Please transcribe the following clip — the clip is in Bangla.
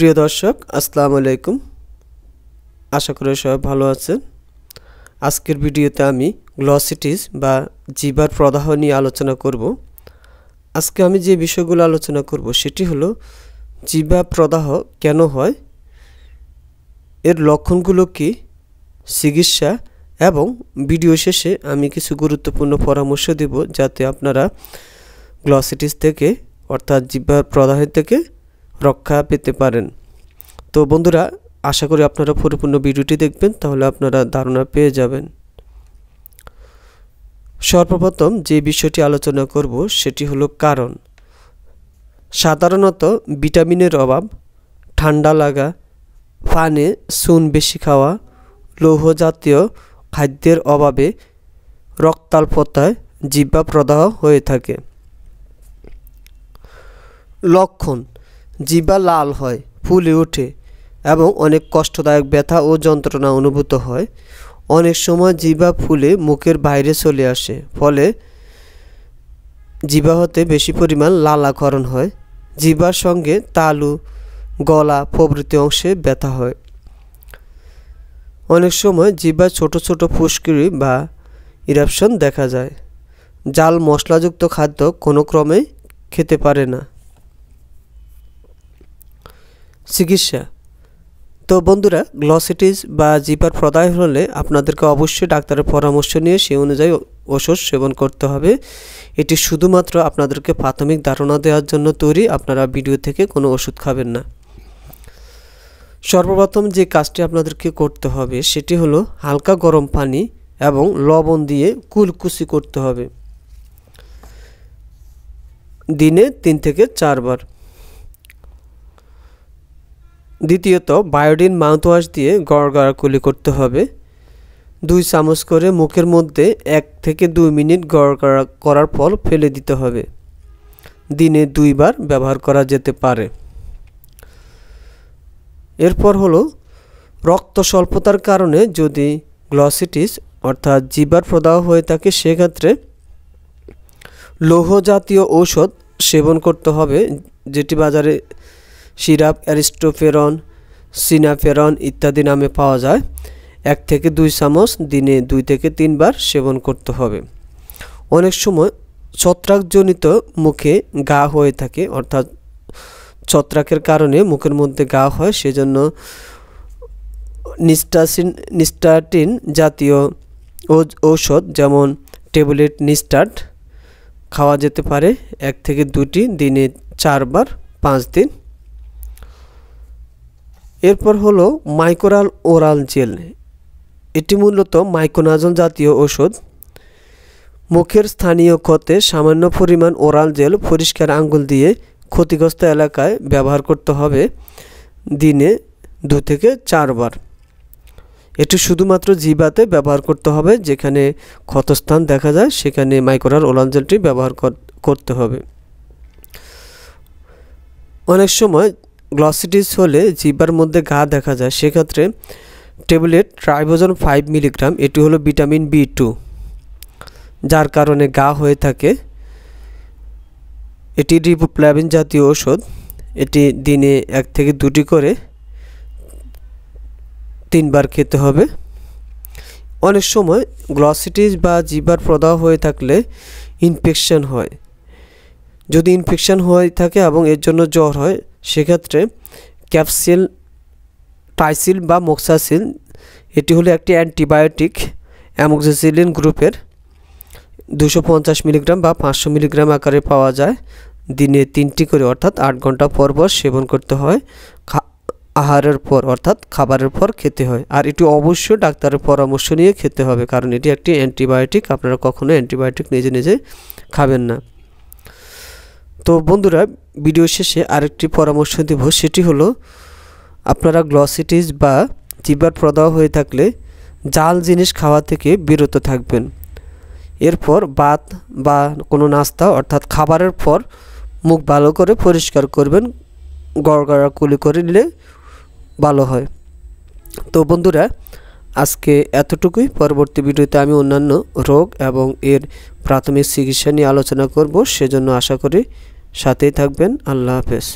প্রিয় দর্শক আসসালামু আলাইকুম আশা করি সবাই ভালো আছেন আজকের ভিডিওতে আমি গ্লসিটিস বা জিবার প্রদাহ নিয়ে আলোচনা করব আজকে আমি যে বিষয়গুলো আলোচনা করব সেটি হলো জিবা প্রদাহ কেন হয় এর লক্ষণগুলো কি চিকিৎসা এবং ভিডিও শেষে আমি কিছু গুরুত্বপূর্ণ পরামর্শ দেব যাতে আপনারা গ্লসিটিস থেকে অর্থাৎ জিবার প্রদাহের থেকে রক্ষা পেতে পারেন তো বন্ধুরা আশা করি আপনারা পরিপূর্ণ ভিডিওটি দেখবেন তাহলে আপনারা ধারণা পেয়ে যাবেন সর্বপ্রথম যে বিষয়টি আলোচনা করব সেটি হলো কারণ সাধারণত ভিটামিনের অভাব ঠান্ডা লাগা পানে সুন বেশি খাওয়া লৌহ জাতীয় খাদ্যের অভাবে রক্তাল্পতায় জিব্বা প্রদাহ হয়ে থাকে লক্ষণ জিবা লাল হয় ফুলে ওঠে এবং অনেক কষ্টদায়ক ব্যথা ও যন্ত্রণা অনুভূত হয় অনেক সময় জিবা ফুলে মুখের বাইরে চলে আসে ফলে জিবা হতে বেশি পরিমাণ লালাকরণ হয় জিবার সঙ্গে তালু গলা প্রভৃতি অংশে ব্যথা হয় অনেক সময় জিবা ছোট ছোট ফুস্কিরি বা ইরাপশন দেখা যায় জাল মশলাযুক্ত খাদ্য কোনো ক্রমে খেতে পারে না চিকিৎসা তো বন্ধুরা গ্লসিটিস বা জিপার প্রদায় হলে আপনাদেরকে অবশ্যই ডাক্তারের পরামর্শ নিয়ে সে অনুযায়ী ওষুধ সেবন করতে হবে এটি শুধুমাত্র আপনাদেরকে প্রাথমিক ধারণা দেওয়ার জন্য তৈরি আপনারা ভিডিও থেকে কোনো ওষুধ খাবেন না সর্বপ্রথম যে কাজটি আপনাদেরকে করতে হবে সেটি হলো হালকা গরম পানি এবং লবণ দিয়ে কুলকুচি করতে হবে দিনে তিন থেকে চারবার দ্বিতীয়ত বায়োডিন মাউথওয়াশ দিয়ে গড়গড়াকুলি করতে হবে দুই চামচ করে মুখের মধ্যে এক থেকে দুই মিনিট গড়গড়া করার পর ফেলে দিতে হবে দিনে দুইবার ব্যবহার করা যেতে পারে এরপর হলো রক্ত স্বল্পতার কারণে যদি গ্লসিটিস অর্থাৎ জিবার প্রদাহ হয়ে থাকে সেক্ষেত্রে লৌহ জাতীয় ঔষধ সেবন করতে হবে যেটি বাজারে সিরাপ অ্যারিস্টোফেরন সিনাফেরন ইত্যাদি নামে পাওয়া যায় এক থেকে দুই চামচ দিনে দুই থেকে তিনবার সেবন করতে হবে অনেক সময় ছত্রাকজনিত মুখে গা হয়ে থাকে অর্থাৎ ছত্রাকের কারণে মুখের মধ্যে গা হয় সেজন্য নিস্টাসিন নিস্টাটিন জাতীয় ঔষধ যেমন টেবলেট নিস্টার্ট খাওয়া যেতে পারে এক থেকে দুটি দিনে চারবার পাঁচ দিন এরপর হলো মাইকোরাল ওরাল জেল এটি মূলত মাইকোনাজল জাতীয় ওষুধ মুখের স্থানীয় ক্ষতে সামান্য পরিমাণ ওরাল জেল পরিষ্কার আঙ্গুল দিয়ে ক্ষতিগ্রস্ত এলাকায় ব্যবহার করতে হবে দিনে দু থেকে চারবার এটি শুধুমাত্র জিবাতে ব্যবহার করতে হবে যেখানে ক্ষতস্থান দেখা যায় সেখানে মাইকোরাল ওরাল জেলটি ব্যবহার করতে হবে অনেক সময় গ্লসিটিস হলে জিব্বার মধ্যে ঘা দেখা যায় সেক্ষেত্রে টেবলেট ট্রাইবোজন ফাইভ মিলিগ্রাম এটি হলো ভিটামিন বি টু যার কারণে গা হয়ে থাকে এটি রিবোপ্লাবিন জাতীয় ওষুধ এটি দিনে এক থেকে দুটি করে তিনবার খেতে হবে অনেক সময় গ্লসিটিস বা জিবার প্রদাহ হয়ে থাকলে ইনফেকশান হয় যদি ইনফেকশান হয়ে থাকে এবং এর জন্য জ্বর হয় সেক্ষেত্রে ক্যাপসিল টাইসিল বা মোক্সাসিল এটি হলো একটি অ্যান্টিবায়োটিক অ্যামোক্সিসিলিন গ্রুপের দুশো মিলিগ্রাম বা পাঁচশো মিলিগ্রাম আকারে পাওয়া যায় দিনে তিনটি করে অর্থাৎ আট ঘন্টা পর পর সেবন করতে হয় আহারের পর অর্থাৎ খাবারের পর খেতে হয় আর এটি অবশ্যই ডাক্তারের পরামর্শ নিয়ে খেতে হবে কারণ এটি একটি অ্যান্টিবায়োটিক আপনারা কখনো অ্যান্টিবায়োটিক নিজে নিজে খাবেন না তো বন্ধুরা ভিডিও শেষে আরেকটি পরামর্শ দেব সেটি হলো আপনারা গ্লসিটিস বা জিবার প্রদাহ হয়ে থাকলে জাল জিনিস খাওয়া থেকে বিরত থাকবেন এরপর বাত বা কোনো নাস্তা অর্থাৎ খাবারের পর মুখ ভালো করে পরিষ্কার করবেন গড়গড়া কুলি করে নিলে ভালো হয় তো বন্ধুরা আজকে এতটুকুই পরবর্তী ভিডিওতে আমি অন্যান্য রোগ এবং এর প্রাথমিক চিকিৎসা নিয়ে আলোচনা করব সেজন্য আশা করি সাথেই থাকবেন আল্লাহ হাফেজ